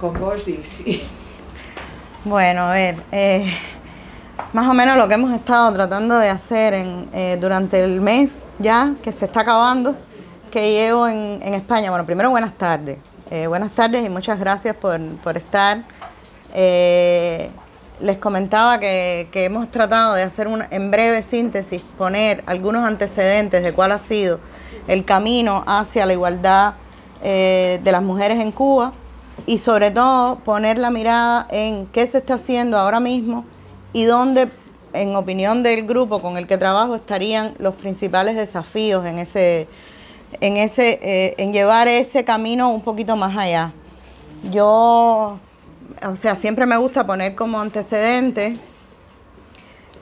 Con vos, Bueno, a ver, eh, más o menos lo que hemos estado tratando de hacer eh, durante el mes ya que se está acabando, que llevo en, España. Bueno, primero buenas tardes. Eh, buenas tardes y muchas gracias por, estar. les comentaba que, que, hemos tratado de hacer una, en breve síntesis, poner algunos antecedentes de cuál ha sido el camino hacia la igualdad eh, de las mujeres en Cuba y sobre todo poner la mirada en qué se está haciendo ahora mismo y dónde, en opinión del grupo con el que trabajo, estarían los principales desafíos en ese, en ese, eh, en llevar ese camino un poquito más allá. Yo, o sea, siempre me gusta poner como antecedente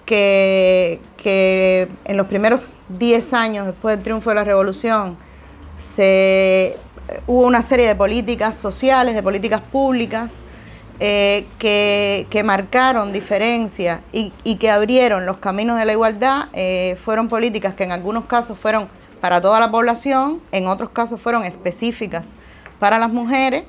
que, que en los primeros 10 años después del triunfo de la revolución se hubo una serie de políticas sociales, de políticas públicas eh, que, marcaron diferencia y, que abrieron los caminos de la igualdad. Eh, fueron políticas que en algunos casos fueron para toda la población, en otros casos fueron específicas para las mujeres.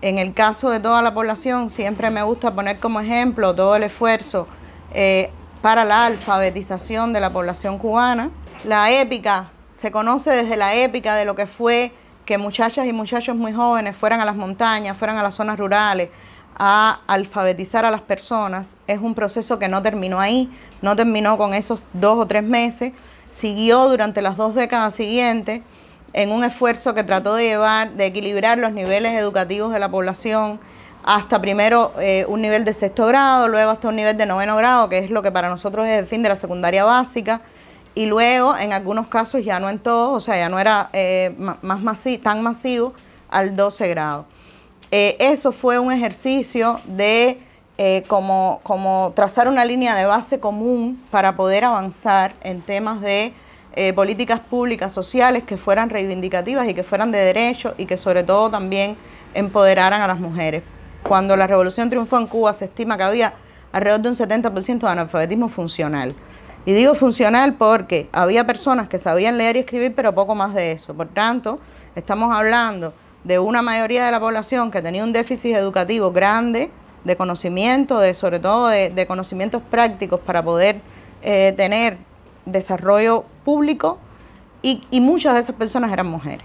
En el caso de toda la población, siempre me gusta poner como ejemplo todo el esfuerzo eh, para la alfabetización de la población cubana. La épica se conoce desde la épica de lo que fue que muchachas y muchachos muy jóvenes fueran a las montañas, fueran a las zonas rurales, a alfabetizar a las personas, es un proceso que no terminó ahí, no terminó con esos dos o tres meses, siguió durante las dos décadas siguientes en un esfuerzo que trató de llevar, de equilibrar los niveles educativos de la población hasta primero eh, un nivel de sexto grado, luego hasta un nivel de noveno grado, que es lo que para nosotros es el fin de la secundaria básica y luego en algunos casos, ya no en todos, o sea, ya no era eh, más tan masivo, al 12 grados. Eh, eso fue un ejercicio de eh, como, como, trazar una línea de base común para poder avanzar en temas de políticas públicas sociales que fueran reivindicativas y que fueran de derechos y que sobre todo también empoderaran a las mujeres. Cuando la revolución triunfó en Cuba se estima que había alrededor de un 70% de analfabetismo funcional. Y digo funcional porque había personas que sabían leer y escribir, pero poco más de eso. Por tanto, estamos hablando de una mayoría de la población que tenía un déficit educativo grande de conocimiento, de, sobre todo de, conocimientos prácticos para poder eh, tener desarrollo público y, muchas de esas personas eran mujeres.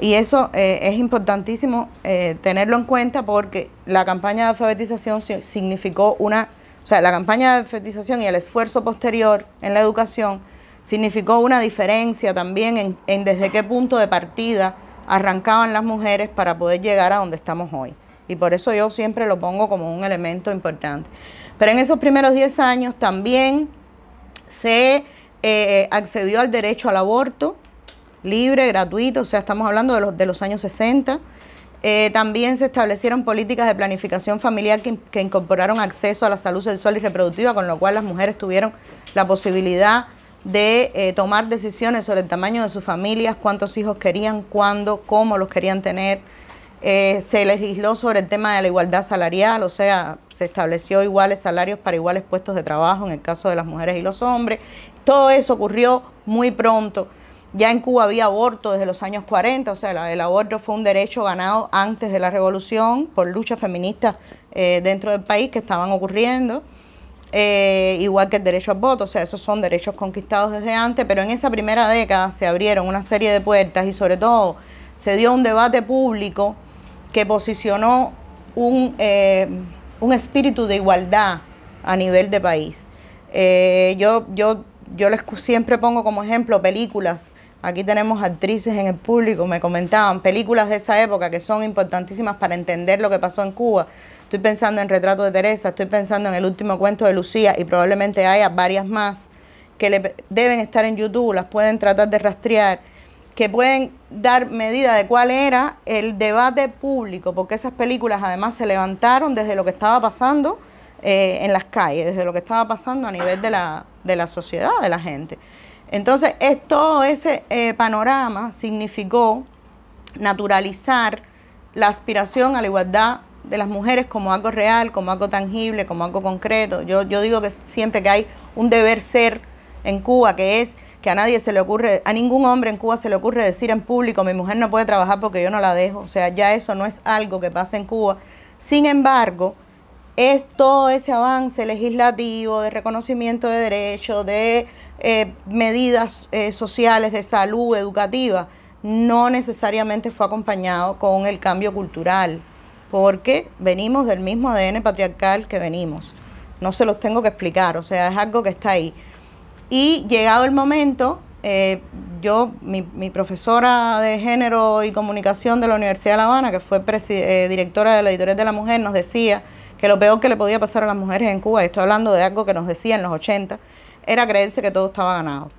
Y eso eh, es importantísimo eh, tenerlo en cuenta porque la campaña de alfabetización significó una o sea, la campaña de fetización y el esfuerzo posterior en la educación significó una diferencia también en, desde qué punto de partida arrancaban las mujeres para poder llegar a donde estamos hoy. Y por eso yo siempre lo pongo como un elemento importante. Pero en esos primeros 10 años también se eh, accedió al derecho al aborto libre, gratuito, o sea, estamos hablando de los, de los años 60. Eh, también se establecieron políticas de planificación familiar que, incorporaron acceso a la salud sexual y reproductiva, con lo cual las mujeres tuvieron la posibilidad de eh, tomar decisiones sobre el tamaño de sus familias, cuántos hijos querían, cuándo, cómo los querían tener. Eh, se legisló sobre el tema de la igualdad salarial, o sea, se estableció iguales salarios para iguales puestos de trabajo en el caso de las mujeres y los hombres. Todo eso ocurrió muy pronto. Ya en Cuba había aborto desde los años 40, o sea, el aborto fue un derecho ganado antes de la revolución por luchas feministas eh, dentro del país que estaban ocurriendo, eh, igual que el derecho al voto, o sea, esos son derechos conquistados desde antes, pero en esa primera década se abrieron una serie de puertas y sobre todo se dio un debate público que posicionó un, eh, un espíritu de igualdad a nivel de país. yo, yo yo les siempre pongo como ejemplo películas Aquí tenemos actrices en el público, me comentaban, películas de esa época que son importantísimas para entender lo que pasó en Cuba. Estoy pensando en Retrato de Teresa, estoy pensando en el último cuento de Lucía y probablemente haya varias más que deben estar en YouTube, las pueden tratar de rastrear, que pueden dar medida de cuál era el debate público, porque esas películas además se levantaron desde lo que estaba pasando eh, en las calles, desde lo que estaba pasando a nivel de la, de la sociedad, de la gente. Entonces, todo ese eh, panorama significó naturalizar la aspiración a la igualdad de las mujeres como algo real, como algo tangible, como algo concreto. Yo, yo digo que siempre que hay un deber ser en Cuba, que es que a nadie se le ocurre, a ningún hombre en Cuba se le ocurre decir en público, mi mujer no puede trabajar porque yo no la dejo. O sea, ya eso no es algo que pasa en Cuba. Sin embargo, es todo ese avance legislativo de reconocimiento de derechos, de eh, medidas eh, sociales, de salud, educativa, no necesariamente fue acompañado con el cambio cultural, porque venimos del mismo ADN patriarcal que venimos. No se los tengo que explicar, o sea, es algo que está ahí. Y llegado el momento, eh, yo, mi, mi, profesora de género y comunicación de la Universidad de La Habana, que fue directora de la Editorial de la Mujer, nos decía, que lo peor que le podía pasar a las mujeres en Cuba, estoy hablando de algo que nos decían en los 80, era creerse que todo estaba ganado,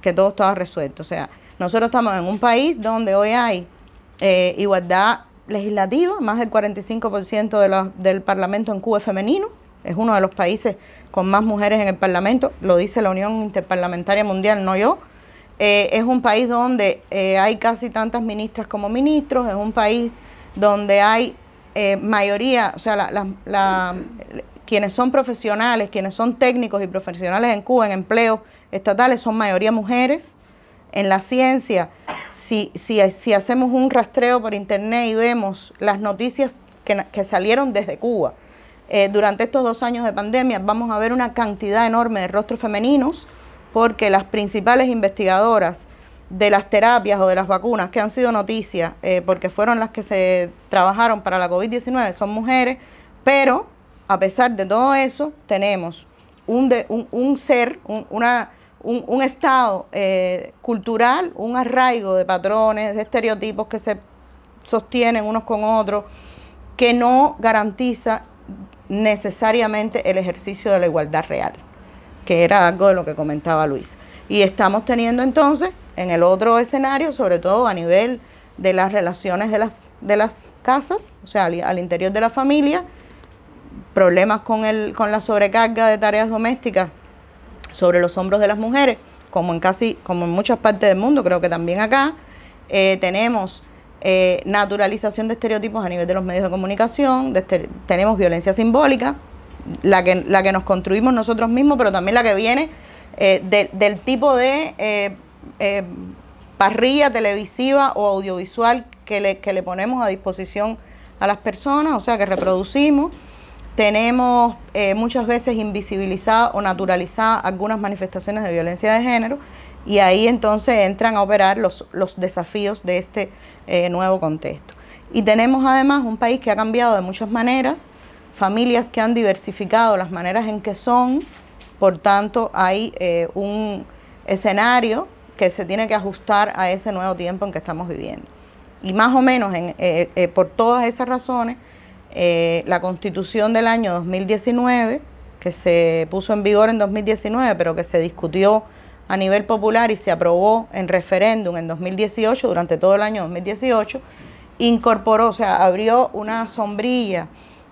que todo estaba resuelto. O sea, nosotros estamos en un país donde hoy hay eh, igualdad legislativa, más del 45% del Parlamento en Cuba es femenino, es uno de los países con más mujeres en el Parlamento, lo dice la Unión Interparlamentaria Mundial, no yo. Eh, es un país donde eh, hay casi tantas ministras como ministros, es un país donde hay eh, mayoría, o sea, la, quienes son profesionales, quienes son técnicos y profesionales en Cuba, en empleos estatales, son mayoría mujeres. En la ciencia, si, si, hacemos un rastreo por internet y vemos las noticias que, salieron desde Cuba eh, durante estos dos años de pandemia, vamos a ver una cantidad enorme de rostros femeninos, porque las principales investigadoras, de las terapias o de las vacunas que han sido noticias, eh, porque fueron las que se trabajaron para la COVID-19, son mujeres, pero a pesar de todo eso, tenemos un, un, ser, un, una, un, estado eh, cultural, un arraigo de patrones, de estereotipos que se sostienen unos con otros, que no garantiza necesariamente el ejercicio de la igualdad real, que era algo de lo que comentaba Luis. Y estamos teniendo entonces en el otro escenario, sobre todo a nivel de las relaciones de las, de las casas, o sea, al, interior de la familia, problemas con, el, con la sobrecarga de tareas domésticas sobre los hombros de las mujeres, como en casi, como en muchas partes del mundo, creo que también acá, eh, tenemos eh, naturalización de estereotipos a nivel de los medios de comunicación, este, tenemos violencia simbólica, la que, la que nos construimos nosotros mismos, pero también la que viene eh, del tipo de eh, parrilla televisiva o audiovisual que le, ponemos a disposición a las personas, o sea, que reproducimos. Tenemos eh, muchas veces invisibilizadas o naturalizadas algunas manifestaciones de violencia de género y ahí entonces entran a operar los, desafíos de este eh, nuevo contexto. Y tenemos además un país que ha cambiado de muchas maneras, familias que han diversificado las maneras en que son, por tanto hay un escenario que se tiene que ajustar a ese nuevo tiempo en que estamos viviendo. Y más o menos eh, eh, por todas esas razones, eh, la constitución del año 2019, que se puso en vigor en 2019, pero que se discutió a nivel popular y se aprobó en referéndum en 2018, durante todo el año 2018, incorporó, o sea, abrió una sombrilla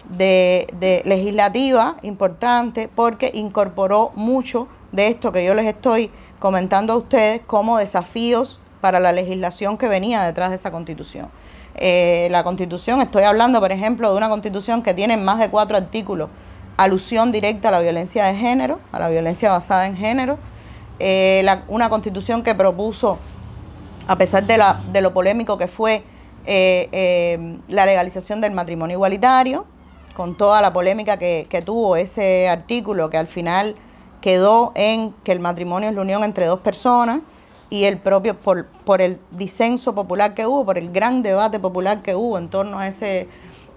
de, legislativa importante porque incorporó mucho de esto que yo les estoy comentando a ustedes como desafíos para la legislación que venía detrás de esa constitución. Eh, la constitución, estoy hablando por ejemplo de una constitución que tiene más de cuatro artículos, alusión directa a la violencia de género, a la violencia basada en género, eh, una constitución que propuso, a pesar de, la, de lo polémico que fue, eh, la legalización del matrimonio igualitario, con toda la polémica que, que tuvo ese artículo que al final quedó en que el matrimonio es la unión entre dos personas y el propio, por, por el disenso popular que hubo, por el gran debate popular que hubo en torno a ese,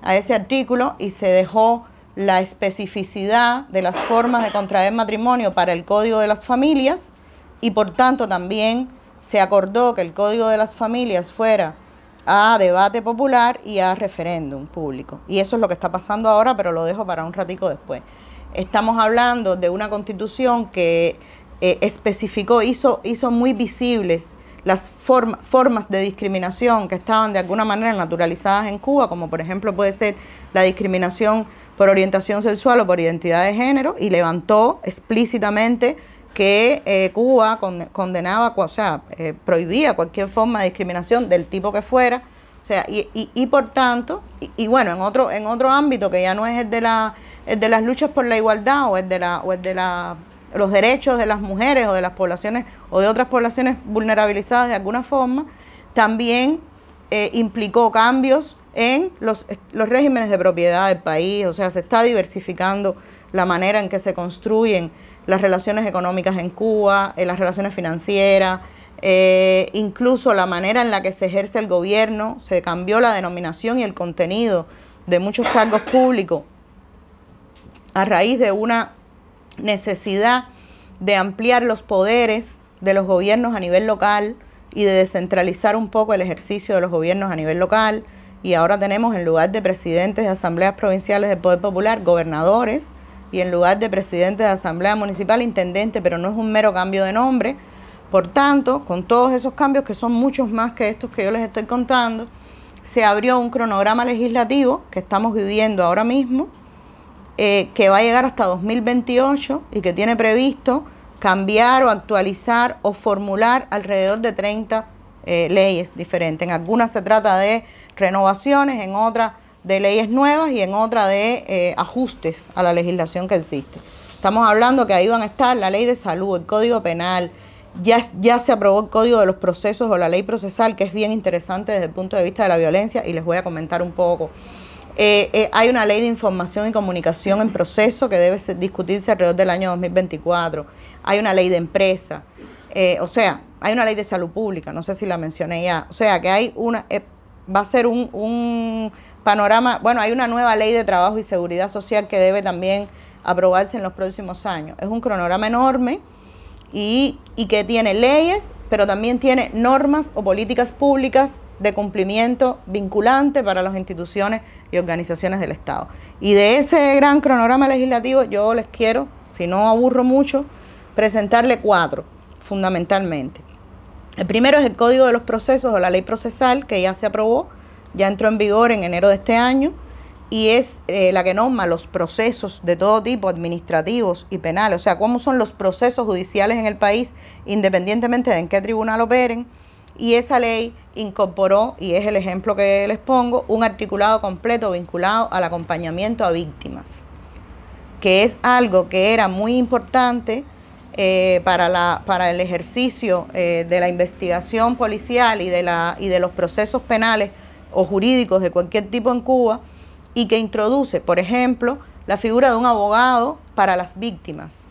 a ese artículo y se dejó la especificidad de las formas de contraer matrimonio para el Código de las Familias y por tanto también se acordó que el Código de las Familias fuera a debate popular y a referéndum público. Y eso es lo que está pasando ahora, pero lo dejo para un ratico después. Estamos hablando de una constitución que eh, especificó, hizo, hizo muy visibles las formas de discriminación que estaban de alguna manera naturalizadas en Cuba, como por ejemplo puede ser la discriminación por orientación sexual o por identidad de género, y levantó explícitamente que eh, Cuba condenaba, o sea, eh, prohibía cualquier forma de discriminación del tipo que fuera, o sea, y, y, por tanto, y, bueno, en otro, en otro ámbito que ya no es el de, la, el de las luchas por la igualdad o el de, la, o el de la, los derechos de las mujeres o de las poblaciones o de otras poblaciones vulnerabilizadas de alguna forma, también eh, implicó cambios en los, los regímenes de propiedad del país, o sea, se está diversificando la manera en que se construyen las relaciones económicas en Cuba, en eh, las relaciones financieras, eh, incluso la manera en la que se ejerce el gobierno, se cambió la denominación y el contenido de muchos cargos públicos a raíz de una necesidad de ampliar los poderes de los gobiernos a nivel local y de descentralizar un poco el ejercicio de los gobiernos a nivel local. Y ahora tenemos en lugar de presidentes de asambleas provinciales del Poder Popular, gobernadores, y en lugar de presidentes de asamblea municipal, intendente, pero no es un mero cambio de nombre, por tanto, con todos esos cambios, que son muchos más que estos que yo les estoy contando, se abrió un cronograma legislativo que estamos viviendo ahora mismo, eh, que va a llegar hasta 2028 y que tiene previsto cambiar o actualizar o formular alrededor de 30 eh, leyes diferentes. En algunas se trata de renovaciones, en otras de leyes nuevas y en otras de eh, ajustes a la legislación que existe. Estamos hablando que ahí van a estar la ley de salud, el código penal, ya, se aprobó el Código de los Procesos o la Ley Procesal, que es bien interesante desde el punto de vista de la violencia, y les voy a comentar un poco. Eh, eh, hay una ley de información y comunicación en proceso que debe discutirse alrededor del año 2024. Hay una ley de empresa. Eh, o sea, hay una ley de salud pública, no sé si la mencioné ya. O sea, que hay una. va a ser un, un panorama. Bueno, hay una nueva ley de trabajo y seguridad social que debe también aprobarse en los próximos años. Es un cronograma enorme y, que tiene leyes, pero también tiene normas o políticas públicas de cumplimiento vinculante para las instituciones y organizaciones del Estado. Y de ese gran cronograma legislativo yo les quiero, si no aburro mucho, presentarle cuatro, fundamentalmente. El primero es el Código de los Procesos o la Ley Procesal, que ya se aprobó, ya entró en vigor en enero de este año y es eh, la que norma los procesos de todo tipo, administrativos y penales, o sea, cómo son los procesos judiciales en el país, independientemente de en qué tribunal operen. Y esa ley incorporó, y es el ejemplo que les pongo, un articulado completo vinculado al acompañamiento a víctimas, que es algo que era muy importante eh, para, el ejercicio eh, de la investigación policial y de, la, y de los procesos penales o jurídicos de cualquier tipo en Cuba, y que introduce, por ejemplo, la figura de un abogado para las víctimas,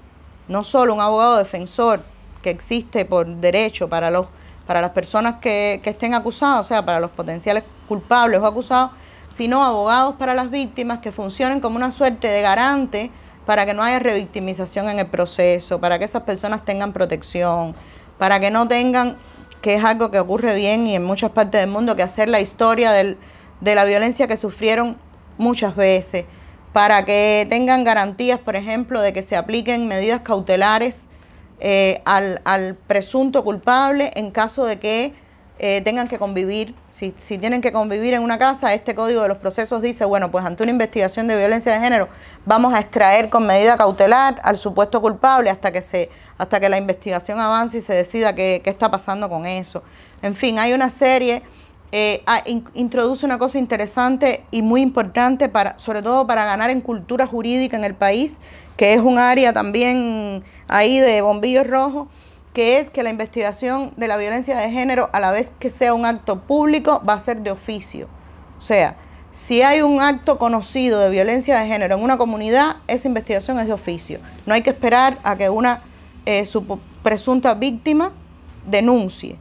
no solo un abogado defensor que existe por derecho para, los, para las personas que, que estén acusadas, o sea, para los potenciales culpables o acusados, sino abogados para las víctimas que funcionen como una suerte de garante para que no haya revictimización en el proceso, para que esas personas tengan protección, para que no tengan, que es algo que ocurre bien y en muchas partes del mundo, que hacer la historia de la violencia que sufrieron muchas veces, para que tengan garantías, por ejemplo, de que se apliquen medidas cautelares eh, al, presunto culpable en caso de que eh, tengan que convivir. Si, si tienen que convivir en una casa, este código de los procesos dice, bueno, pues ante una investigación de violencia de género, vamos a extraer con medida cautelar al supuesto culpable hasta que, se, hasta que la investigación avance y se decida qué, qué está pasando con eso. En fin, hay una serie eh, ah, introduce una cosa interesante y muy importante, para, sobre todo para ganar en cultura jurídica en el país, que es un área también ahí de bombillos rojos, que es que la investigación de la violencia de género, a la vez que sea un acto público, va a ser de oficio. O sea, si hay un acto conocido de violencia de género en una comunidad, esa investigación es de oficio. No hay que esperar a que una eh, presunta víctima denuncie.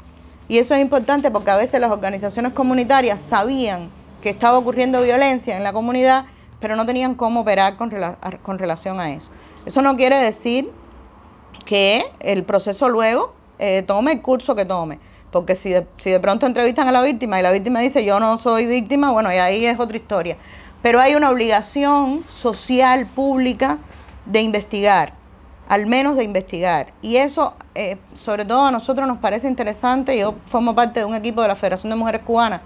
Y eso es importante porque a veces las organizaciones comunitarias sabían que estaba ocurriendo violencia en la comunidad, pero no tenían cómo operar con, relación a eso. Eso no quiere decir que el proceso luego eh, tome el curso que tome. Porque si de, si de pronto entrevistan a la víctima y la víctima dice yo no soy víctima, bueno, y ahí es otra historia. Pero hay una obligación social, pública, de investigar al menos de investigar. Y eso, eh, sobre todo a nosotros nos parece interesante. Yo formo parte de un equipo de la Federación de Mujeres Cubanas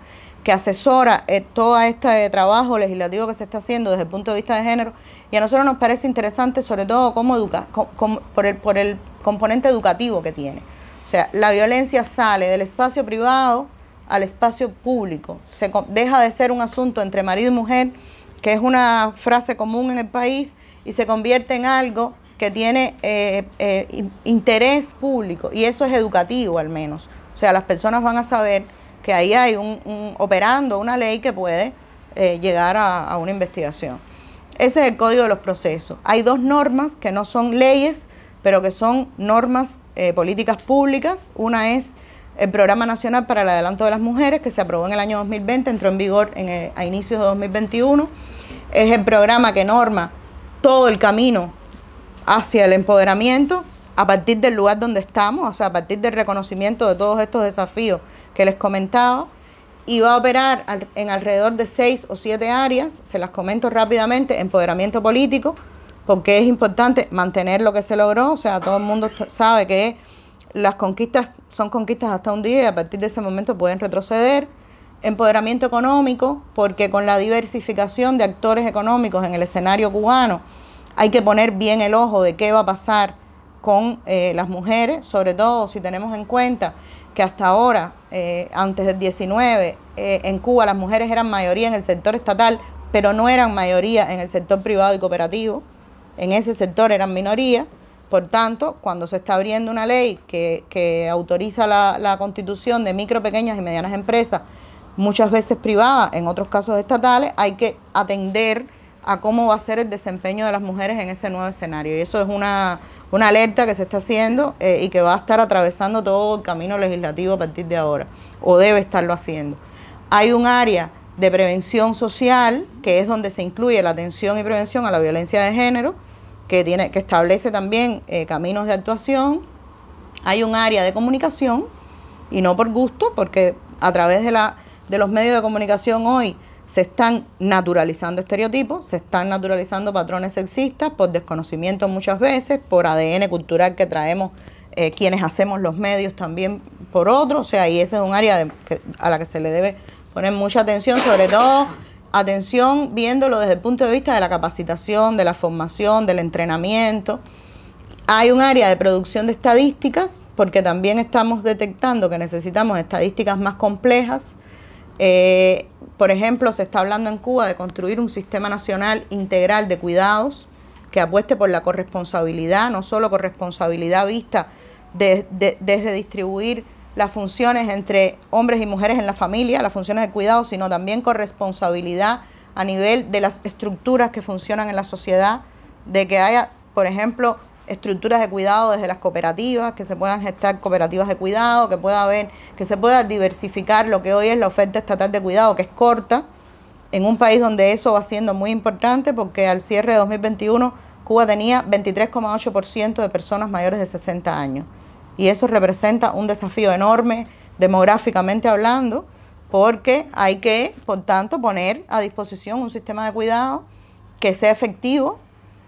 que asesora eh, todo este trabajo legislativo que se está haciendo desde el punto de vista de género. Y a nosotros nos parece interesante, sobre todo, cómo educa, por, el, por el componente educativo que tiene. O sea, la violencia sale del espacio privado al espacio público. Se deja de ser un asunto entre marido y mujer, que es una frase común en el país, y se convierte en algo que tiene eh, eh, interés público, y eso es educativo al menos. O sea, las personas van a saber que ahí hay un, operando una ley que puede eh, llegar a, una investigación. Ese es el código de los procesos. Hay dos normas que no son leyes, pero que son normas políticas públicas. Una es el Programa Nacional para el Adelanto de las Mujeres, que se aprobó en el año 2020, entró en vigor a inicios de 2021. Es el programa que norma todo el camino hacia el empoderamiento a partir del lugar donde estamos, o sea, a partir del reconocimiento de todos estos desafíos que les comentaba, y va a operar en alrededor de seis o siete áreas, se las comento rápidamente, empoderamiento político, porque es importante mantener lo que se logró, o sea, todo el mundo sabe que las conquistas son conquistas hasta un día y a partir de ese momento pueden retroceder, empoderamiento económico, porque con la diversificación de actores económicos en el escenario cubano, hay que poner bien el ojo de qué va a pasar con eh, las mujeres, sobre todo si tenemos en cuenta que hasta ahora, eh, antes del 19, eh, en Cuba las mujeres eran mayoría en el sector estatal, pero no eran mayoría en el sector privado y cooperativo. En ese sector eran minoría. Por tanto, cuando se está abriendo una ley que, autoriza la, la, constitución de micro, pequeñas y medianas empresas, muchas veces privadas, en otros casos estatales, hay que atender a cómo va a ser el desempeño de las mujeres en ese nuevo escenario. Y eso es una, una alerta que se está haciendo eh, y que va a estar atravesando todo el camino legislativo a partir de ahora, o debe estarlo haciendo. Hay un área de prevención social, que es donde se incluye la atención y prevención a la violencia de género, que, tiene, que establece también eh, caminos de actuación. Hay un área de comunicación, y no por gusto, porque a través de, la, de los medios de comunicación hoy se están naturalizando estereotipos, se están naturalizando patrones sexistas por desconocimiento muchas veces, por ADN cultural que traemos eh, quienes hacemos los medios también por otro, o sea, y ese es un área a la que se le debe poner mucha atención, sobre todo atención viéndolo desde el punto de vista de la capacitación, de la formación, del entrenamiento. Hay un área de producción de estadísticas, porque también estamos detectando que necesitamos estadísticas más complejas, eh, por ejemplo, se está hablando en Cuba de construir un sistema nacional integral de cuidados que apueste por la corresponsabilidad, no solo corresponsabilidad vista desde distribuir las funciones entre hombres y mujeres en la familia, las funciones de cuidado, sino también corresponsabilidad a nivel de las estructuras que funcionan en la sociedad, de que haya, por ejemplo, estructuras de cuidado desde las cooperativas, que se puedan gestar cooperativas de cuidado, que pueda haber, que se pueda diversificar lo que hoy es la oferta estatal de cuidado, que es corta, en un país donde eso va siendo muy importante, porque al cierre de 2021 Cuba tenía 23,8% de personas mayores de 60 años. Y eso representa un desafío enorme demográficamente hablando, porque hay que, por tanto, poner a disposición un sistema de cuidado que sea efectivo,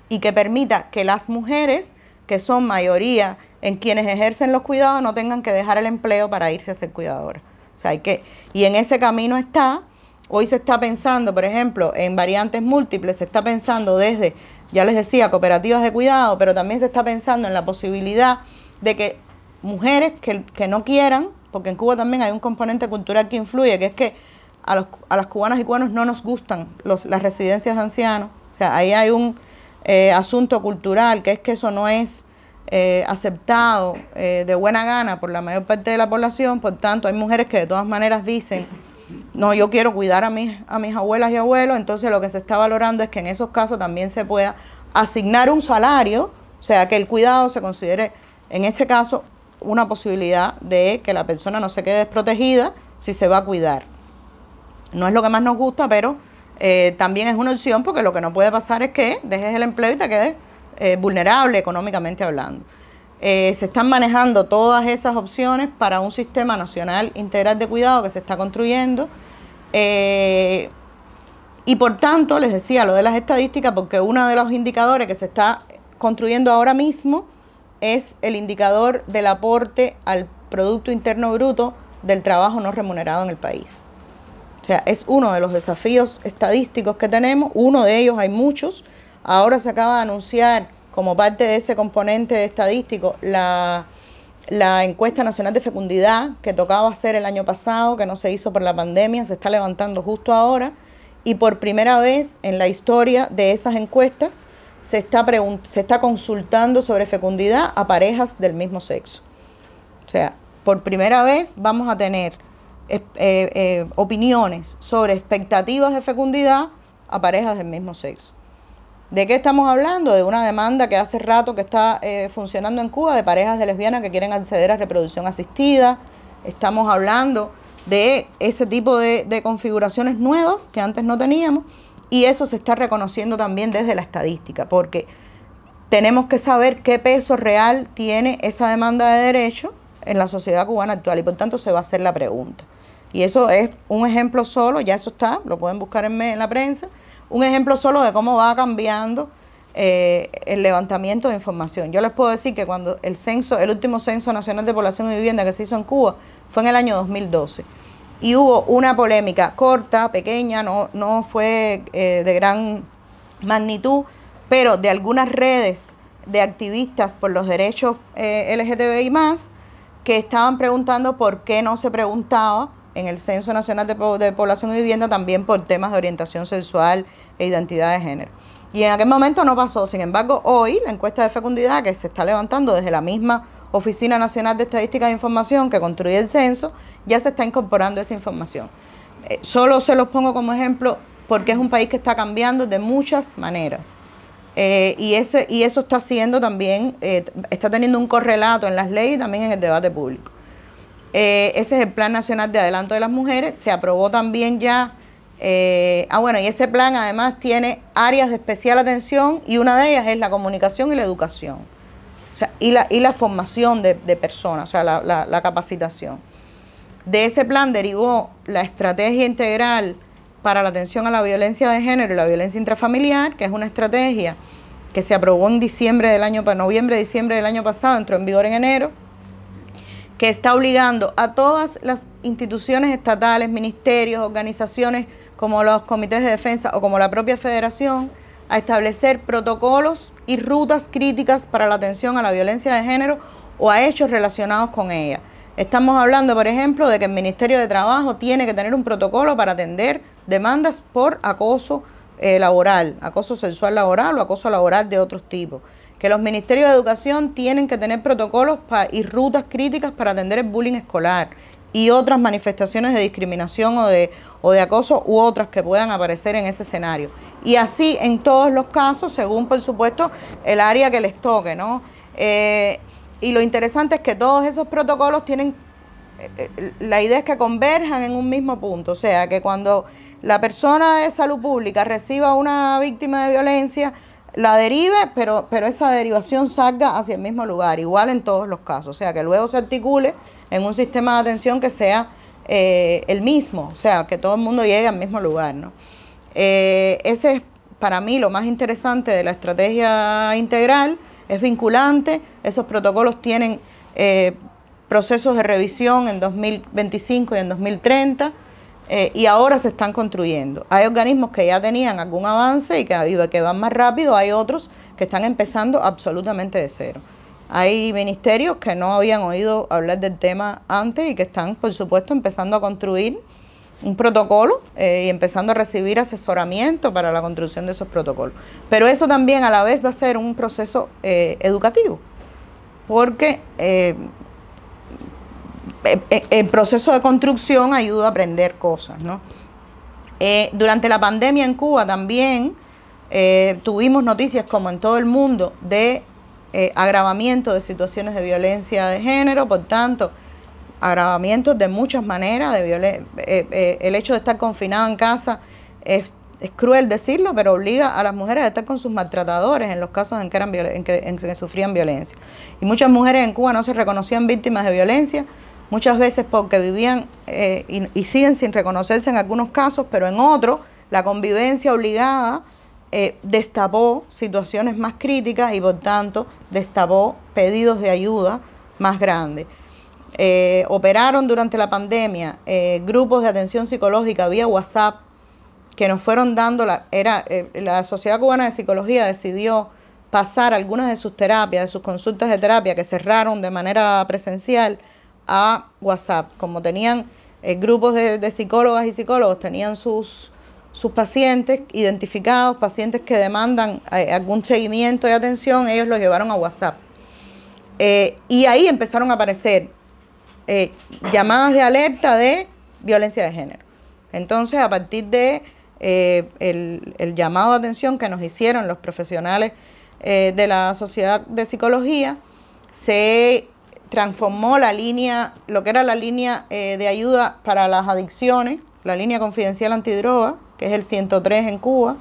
y que permita que las mujeres, que son mayoría en quienes ejercen los cuidados, no tengan que dejar el empleo para irse a ser cuidadoras. O sea, hay que, y en ese camino está, hoy se está pensando, por ejemplo, en variantes múltiples, se está pensando desde, ya les decía, cooperativas de cuidado, pero también se está pensando en la posibilidad de que mujeres que, no quieran, porque en Cuba también hay un componente cultural que influye, que es que a, los, a las cubanas y cubanos no nos gustan las residencias de ancianos. O sea, ahí hay un, eh, asunto cultural, que es que eso no es eh, aceptado eh, de buena gana por la mayor parte de la población, por tanto hay mujeres que de todas maneras dicen, no, yo quiero cuidar a mis, a mis abuelas y abuelos, entonces lo que se está valorando es que en esos casos también se pueda asignar un salario, o sea, que el cuidado se considere, en este caso, una posibilidad de que la persona no se quede desprotegida si se va a cuidar. No es lo que más nos gusta, pero eh, también es una opción porque lo que no puede pasar es que dejes el empleo y te quedes eh, vulnerable económicamente hablando. Eh, se están manejando todas esas opciones para un sistema nacional integral de cuidado que se está construyendo. y por tanto, les decía lo de las estadísticas, porque uno de los indicadores que se está construyendo ahora mismo es el indicador del aporte al Producto Interno Bruto del trabajo no remunerado en el país. O sea, es uno de los desafíos estadísticos que tenemos, uno de ellos hay muchos. Ahora se acaba de anunciar como parte de ese componente estadístico la, encuesta nacional de fecundidad que tocaba hacer el año pasado, que no se hizo por la pandemia, se está levantando justo ahora. Y por primera vez en la historia de esas encuestas se está, se está consultando sobre fecundidad a parejas del mismo sexo. O sea, por primera vez vamos a tener eh, eh, opiniones sobre expectativas de fecundidad a parejas del mismo sexo. ¿De qué estamos hablando? De una demanda que hace rato que está eh, funcionando en Cuba de parejas de lesbianas que quieren acceder a reproducción asistida. Estamos hablando de ese tipo de, de configuraciones nuevas que antes no teníamos y eso se está reconociendo también desde la estadística, porque tenemos que saber qué peso real tiene esa demanda de derecho en la sociedad cubana actual y por tanto se va a hacer la pregunta. Y eso es un ejemplo solo, ya eso está, lo pueden buscar en, la prensa, un ejemplo solo de cómo va cambiando eh, el levantamiento de información. Yo les puedo decir que cuando el censo, el último censo nacional de población y vivienda que se hizo en Cuba fue en el año 2012 y hubo una polémica corta, pequeña, no, no fue eh, de gran magnitud, pero de algunas redes de activistas por los derechos eh, LGTBI más que estaban preguntando por qué no se preguntaba en el Censo Nacional de, Población y Vivienda también por temas de orientación sexual e identidad de género. Y en aquel momento no pasó. Sin embargo, hoy la encuesta de fecundidad que se está levantando desde la misma Oficina Nacional de Estadísticas e Información que construye el censo, ya se está incorporando esa información. Eh, solo se los pongo como ejemplo porque es un país que está cambiando de muchas maneras. Eh, y, ese, y eso está haciendo también, eh, está teniendo un correlato en las leyes y también en el debate público. Eh, ese es el Plan Nacional de Adelanto de las Mujeres. Se aprobó también ya. Eh, ah, bueno, y ese plan además tiene áreas de especial atención y una de ellas es la comunicación y la educación. O sea, y, la, formación de, personas, o sea, la, capacitación. De ese plan derivó la estrategia integral para la atención a la violencia de género y la violencia intrafamiliar, que es una estrategia que se aprobó en diciembre del año, noviembre, diciembre del año pasado, entró en vigor en enero que está obligando a todas las instituciones estatales, ministerios, organizaciones como los comités de defensa o como la propia federación a establecer protocolos y rutas críticas para la atención a la violencia de género o a hechos relacionados con ella. Estamos hablando, por ejemplo, de que el Ministerio de Trabajo tiene que tener un protocolo para atender demandas por acoso eh, laboral, acoso sexual laboral o acoso laboral de otros tipos que los ministerios de educación tienen que tener protocolos y rutas críticas para atender el bullying escolar y otras manifestaciones de discriminación o de, acoso u otras que puedan aparecer en ese escenario. Y así en todos los casos, según por supuesto el área que les toque, ¿no? Eh, y lo interesante es que todos esos protocolos tienen, eh, la idea es que converjan en un mismo punto, o sea, que cuando la persona de salud pública reciba una víctima de violencia, la derive, pero, pero esa derivación salga hacia el mismo lugar, igual en todos los casos, o sea, que luego se articule en un sistema de atención que sea eh, el mismo, o sea, que todo el mundo llegue al mismo lugar, eh, ese es para mí lo más interesante de la estrategia integral, es vinculante, esos protocolos tienen eh, procesos de revisión en 2025 y en 2030. Eh, y ahora se están construyendo. Hay organismos que ya tenían algún avance y que, van más rápido, hay otros que están empezando absolutamente de cero. Hay ministerios que no habían oído hablar del tema antes y que están, por supuesto, empezando a construir un protocolo eh, y empezando a recibir asesoramiento para la construcción de esos protocolos. Pero eso también a la vez va a ser un proceso eh, educativo, porque el proceso de construcción ayuda a aprender cosas, ¿no? Eh, durante la pandemia en Cuba también eh, tuvimos noticias, como en todo el mundo, de eh, agravamiento de situaciones de violencia de género, por tanto, agravamientos de muchas maneras, de el hecho de estar confinado en casa es, cruel decirlo, pero obliga a las mujeres a estar con sus maltratadores en los casos en que, eran en que sufrían violencia. Y muchas mujeres en Cuba no se reconocían víctimas de violencia, muchas veces porque vivían eh, y, siguen sin reconocerse en algunos casos, pero en otros la convivencia obligada eh, destapó situaciones más críticas y por tanto destapó pedidos de ayuda más grandes. Eh, operaron durante la pandemia grupos de atención psicológica vía WhatsApp que nos fueron dando, la, era, la Sociedad Cubana de Psicología decidió pasar algunas de sus terapias, de sus consultas de terapia que cerraron de manera presencial, a WhatsApp. Como tenían eh, grupos de, psicólogas y psicólogos, tenían sus, sus pacientes identificados, pacientes que demandan eh, algún seguimiento y atención, ellos los llevaron a WhatsApp. Eh, y ahí empezaron a aparecer llamadas de alerta de violencia de género. Entonces, a partir de el, el, llamado de atención que nos hicieron los profesionales de la Sociedad de Psicología, se transformó la línea, lo que era la línea eh, de ayuda para las adicciones, la línea confidencial antidroga, que es el 103 en Cuba,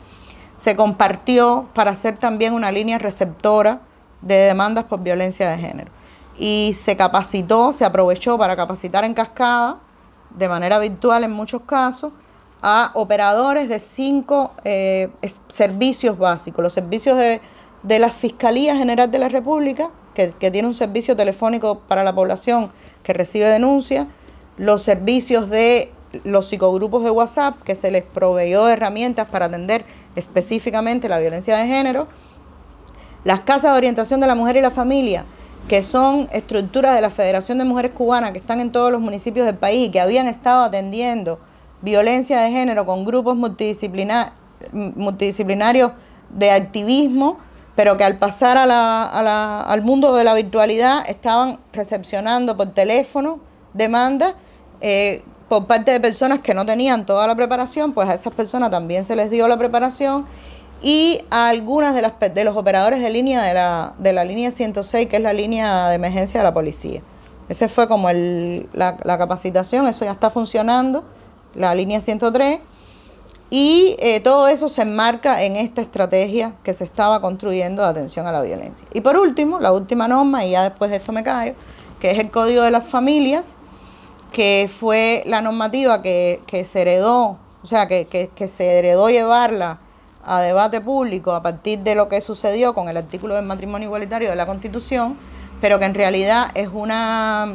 se compartió para ser también una línea receptora de demandas por violencia de género. Y se capacitó, se aprovechó para capacitar en cascada, de manera virtual en muchos casos, a operadores de cinco eh, servicios básicos, los servicios de la Fiscalía General de la República, que, tiene un servicio telefónico para la población que recibe denuncias, los servicios de los psicogrupos de WhatsApp, que se les proveyó herramientas para atender específicamente la violencia de género, las casas de orientación de la mujer y la familia, que son estructuras de la Federación de Mujeres Cubanas que están en todos los municipios del país y que habían estado atendiendo violencia de género con grupos multidisciplinarios de activismo pero que al pasar al mundo de la virtualidad estaban recepcionando por teléfono demandas eh, por parte de personas que no tenían toda la preparación, pues a esas personas también se les dio la preparación y a algunas de, las, de los operadores de línea de la, línea 106, que es la línea de emergencia de la policía. Ese fue como la, la capacitación, eso ya está funcionando, la línea 103. Y eh, todo eso se enmarca en esta estrategia que se estaba construyendo de atención a la violencia. Y por último, la última norma, y ya después de esto me callo, que es el Código de las Familias, que fue la normativa que, se heredó, o sea, que, que se heredó llevarla a debate público a partir de lo que sucedió con el artículo del matrimonio igualitario de la Constitución, pero que en realidad es una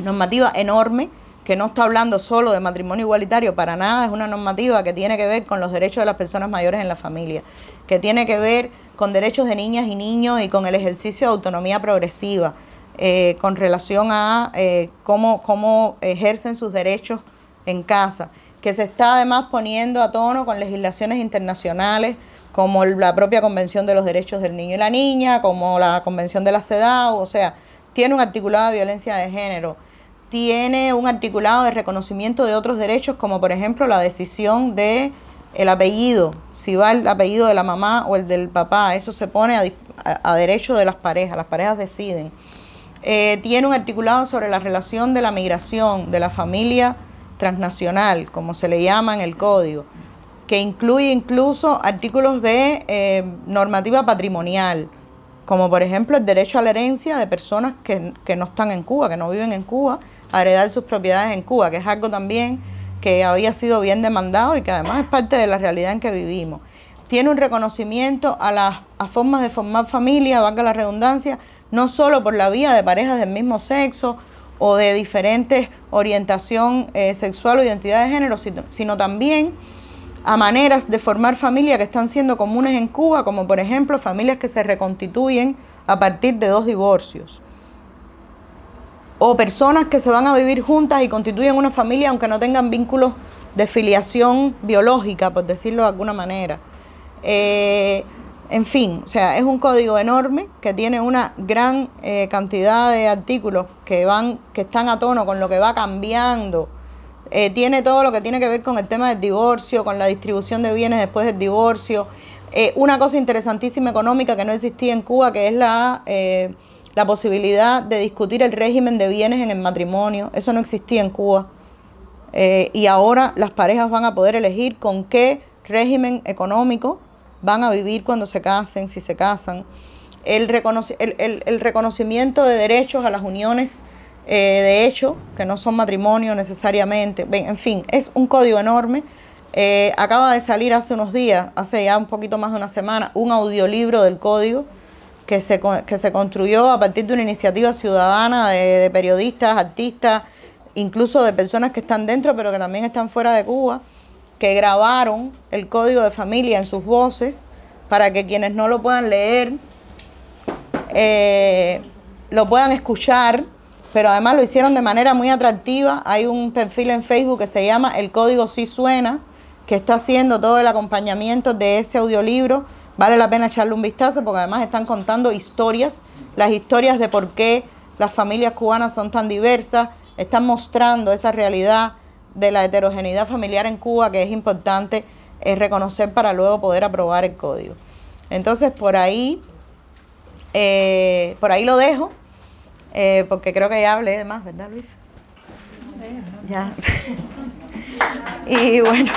normativa enorme que no está hablando solo de matrimonio igualitario, para nada, es una normativa que tiene que ver con los derechos de las personas mayores en la familia, que tiene que ver con derechos de niñas y niños y con el ejercicio de autonomía progresiva, eh, con relación a eh, cómo, cómo ejercen sus derechos en casa, que se está además poniendo a tono con legislaciones internacionales como la propia Convención de los Derechos del Niño y la Niña, como la Convención de la CEDAW, o sea, tiene un articulado de violencia de género tiene un articulado de reconocimiento de otros derechos, como por ejemplo la decisión de el apellido, si va el apellido de la mamá o el del papá, eso se pone a, derecho de las parejas, las parejas deciden. Eh, tiene un articulado sobre la relación de la migración, de la familia transnacional, como se le llama en el código, que incluye incluso artículos de eh, normativa patrimonial, como por ejemplo el derecho a la herencia de personas que no están en Cuba, que no viven en Cuba, a heredar sus propiedades en Cuba, que es algo también que había sido bien demandado y que además es parte de la realidad en que vivimos. Tiene un reconocimiento a las formas de formar familia, valga la redundancia, no solo por la vía de parejas del mismo sexo o de diferentes orientación eh, sexual o identidad de género, sino, sino también a maneras de formar familia que están siendo comunes en Cuba, como por ejemplo familias que se reconstituyen a partir de dos divorcios o personas que se van a vivir juntas y constituyen una familia aunque no tengan vínculos de filiación biológica, por decirlo de alguna manera. Eh, en fin, o sea, es un código enorme que tiene una gran eh, cantidad de artículos que van, que están a tono con lo que va cambiando. Eh, tiene todo lo que tiene que ver con el tema del divorcio, con la distribución de bienes después del divorcio. una cosa interesantísima económica que no existía en Cuba, que es la la posibilidad de discutir el régimen de bienes en el matrimonio, eso no existía en Cuba. Eh, y ahora las parejas van a poder elegir con qué régimen económico van a vivir cuando se casen, si se casan. El, reconocimiento de derechos a las uniones eh, de hecho, que no son matrimonio necesariamente. En fin, es un código enorme. Eh, acaba de salir hace unos días, hace ya un poquito más de una semana, un audiolibro del código que se, que se construyó a partir de una iniciativa ciudadana de, periodistas, artistas, incluso de personas que están dentro pero que también están fuera de Cuba, que grabaron el código de familia en sus voces para que quienes no lo puedan leer eh, lo puedan escuchar, pero además lo hicieron de manera muy atractiva. Hay un perfil en Facebook que se llama El Código Sí Suena, que está haciendo todo el acompañamiento de ese audiolibro Vale la pena echarle un vistazo porque además están contando historias, las historias de por qué las familias cubanas son tan diversas, están mostrando esa realidad de la heterogeneidad familiar en Cuba que es importante eh, reconocer para luego poder aprobar el código. Entonces, por ahí, eh, por ahí lo dejo, eh, porque creo que ya hablé de más, ¿verdad, Luis? Ya. y bueno.